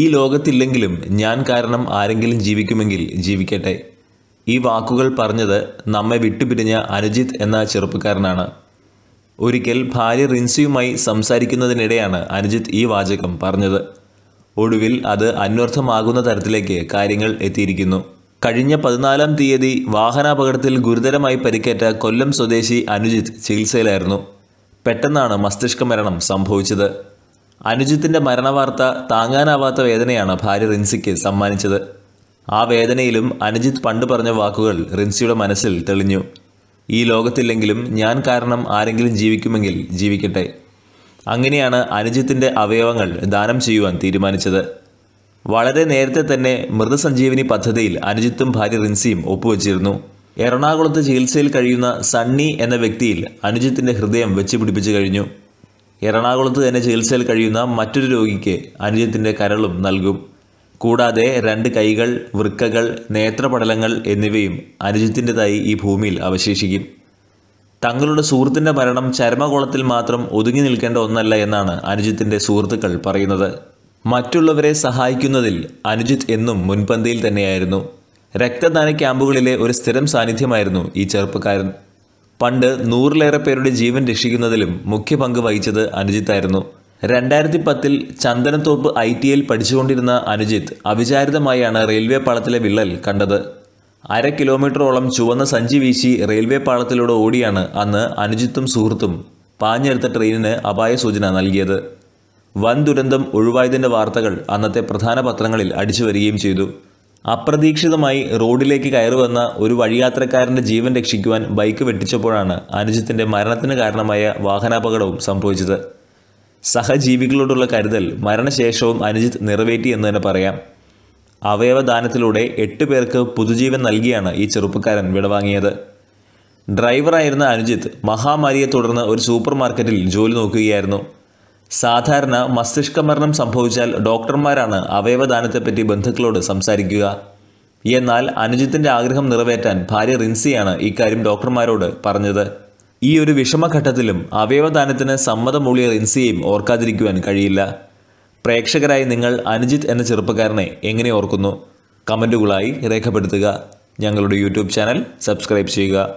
ഈ ലോകത്തില്ലെങ്കിലും ഞാൻ കാരണം ആരെങ്കിലും ജീവിക്കുമെങ്കിൽ ജീവിക്കട്ടെ ഈ വാക്കുകൾ പറഞ്ഞത് നമ്മെ വിട്ടുപിരിഞ്ഞ അനുജിത്ത് എന്ന ചെറുപ്പക്കാരനാണ് ഒരിക്കൽ ഭാര്യ റിൻസിയുമായി സംസാരിക്കുന്നതിനിടെയാണ് അനുജിത്ത് ഈ വാചകം പറഞ്ഞത് ഒടുവിൽ അത് അന്വർത്ഥമാകുന്ന തരത്തിലേക്ക് കാര്യങ്ങൾ എത്തിയിരിക്കുന്നു കഴിഞ്ഞ പതിനാലാം തീയതി വാഹനാപകടത്തിൽ ഗുരുതരമായി പരിക്കേറ്റ കൊല്ലം സ്വദേശി അനുജിത്ത് ചികിത്സയിലായിരുന്നു പെട്ടെന്നാണ് മസ്തിഷ്ക മരണം സംഭവിച്ചത് അനുജിത്തിൻ്റെ മരണവാർത്ത താങ്ങാനാവാത്ത വേദനയാണ് ഭാര്യ റിൻസിക്ക് സമ്മാനിച്ചത് ആ വേദനയിലും അനുജിത്ത് പണ്ട് പറഞ്ഞ വാക്കുകൾ റിൻസിയുടെ മനസ്സിൽ തെളിഞ്ഞു ഈ ലോകത്തില്ലെങ്കിലും ഞാൻ കാരണം ആരെങ്കിലും ജീവിക്കുമെങ്കിൽ ജീവിക്കട്ടെ അങ്ങനെയാണ് അനുജിത്തിൻ്റെ അവയവങ്ങൾ ദാനം ചെയ്യുവാൻ തീരുമാനിച്ചത് വളരെ നേരത്തെ തന്നെ മൃതസഞ്ജീവനി പദ്ധതിയിൽ അനുജിത്തും ഭാര്യ റിൻസിയും ഒപ്പുവച്ചിരുന്നു എറണാകുളത്ത് ചികിത്സയിൽ കഴിയുന്ന സണ്ണി എന്ന വ്യക്തിയിൽ അനുജിത്തിൻ്റെ ഹൃദയം വെച്ചുപിടിപ്പിച്ചു കഴിഞ്ഞു എറണാകുളത്ത് തന്നെ ചികിത്സയിൽ കഴിയുന്ന മറ്റൊരു രോഗിക്ക് അനുജത്തിൻ്റെ കരളും നൽകും കൂടാതെ രണ്ട് കൈകൾ വൃക്കകൾ നേത്രപടലങ്ങൾ എന്നിവയും അനുജത്തിൻ്റെതായി ഈ ഭൂമിയിൽ അവശേഷിക്കും തങ്ങളുടെ സുഹൃത്തിൻ്റെ മരണം ചരമകോളത്തിൽ മാത്രം ഒതുങ്ങി നിൽക്കേണ്ട ഒന്നല്ല എന്നാണ് അനുജിത്തിൻ്റെ സുഹൃത്തുക്കൾ പറയുന്നത് മറ്റുള്ളവരെ സഹായിക്കുന്നതിൽ അനുജിത്ത് എന്നും മുൻപന്തിയിൽ തന്നെയായിരുന്നു രക്തദാന ക്യാമ്പുകളിലെ ഒരു സ്ഥിരം സാന്നിധ്യമായിരുന്നു ഈ ചെറുപ്പക്കാരൻ പണ്ട് നൂറിലേറെ പേരുടെ ജീവൻ രക്ഷിക്കുന്നതിലും മുഖ്യ പങ്ക് വഹിച്ചത് അനുജിത്തായിരുന്നു രണ്ടായിരത്തി പത്തിൽ ചന്ദനത്തോപ്പ് ഐ ടി ഐയിൽ പഠിച്ചുകൊണ്ടിരുന്ന അനുജിത്ത് അവിചാരിതമായാണ് റെയിൽവേ പാളത്തിലെ വിള്ളൽ കണ്ടത് അര കിലോമീറ്ററോളം ചുവന്ന സഞ്ചി വീശി റെയിൽവേ പാളത്തിലൂടെ ഓടിയാണ് അന്ന് അനുജിത്തും സുഹൃത്തും പാഞ്ഞെടുത്ത ട്രെയിനിന് അപായ സൂചന നൽകിയത് വൻ ദുരന്തം ഒഴിവായതിൻ്റെ വാർത്തകൾ അന്നത്തെ പ്രധാന പത്രങ്ങളിൽ അടിച്ചു വരികയും ചെയ്തു അപ്രതീക്ഷിതമായി റോഡിലേക്ക് കയറി വന്ന ഒരു വഴിയാത്രക്കാരൻ്റെ ജീവൻ രക്ഷിക്കുവാൻ ബൈക്ക് വെട്ടിച്ചപ്പോഴാണ് അനുജിത്തിൻ്റെ മരണത്തിന് കാരണമായ വാഹനാപകടവും സംഭവിച്ചത് സഹജീവികളോടുള്ള കരുതൽ മരണശേഷവും അനുജിത്ത് നിറവേറ്റി എന്ന് തന്നെ പറയാം അവയവദാനത്തിലൂടെ എട്ട് പേർക്ക് പുതുജീവൻ നൽകിയാണ് ഈ ചെറുപ്പക്കാരൻ വിടവാങ്ങിയത് ഡ്രൈവറായിരുന്ന അനുജിത്ത് മഹാമാരിയെ തുടർന്ന് ഒരു സൂപ്പർ മാർക്കറ്റിൽ ജോലി നോക്കുകയായിരുന്നു സാധാരണ മസ്തിഷ്കമരണം സംഭവിച്ചാൽ ഡോക്ടർമാരാണ് അവയവദാനത്തെപ്പറ്റി ബന്ധുക്കളോട് സംസാരിക്കുക എന്നാൽ അനുജിത്തിൻ്റെ ആഗ്രഹം നിറവേറ്റാൻ ഭാര്യ റിൻസിയാണ് ഇക്കാര്യം ഡോക്ടർമാരോട് പറഞ്ഞത് ഈ ഒരു വിഷമഘട്ടത്തിലും അവയവദാനത്തിന് സമ്മതമൂളിയ റിൻസിയെയും ഓർക്കാതിരിക്കുവാൻ കഴിയില്ല പ്രേക്ഷകരായി നിങ്ങൾ അനുജിത്ത് എന്ന ചെറുപ്പക്കാരനെ എങ്ങനെ ഓർക്കുന്നു കമൻറ്റുകളായി രേഖപ്പെടുത്തുക ഞങ്ങളുടെ യൂട്യൂബ് ചാനൽ സബ്സ്ക്രൈബ് ചെയ്യുക